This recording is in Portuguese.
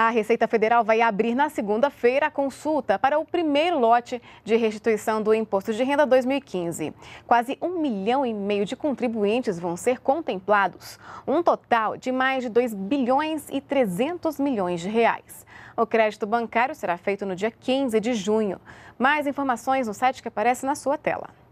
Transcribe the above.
A Receita Federal vai abrir na segunda-feira a consulta para o primeiro lote de restituição do Imposto de Renda 2015. Quase um milhão e meio de contribuintes vão ser contemplados, um total de mais de 2 bilhões e 300 milhões de reais. O crédito bancário será feito no dia 15 de junho. Mais informações no site que aparece na sua tela.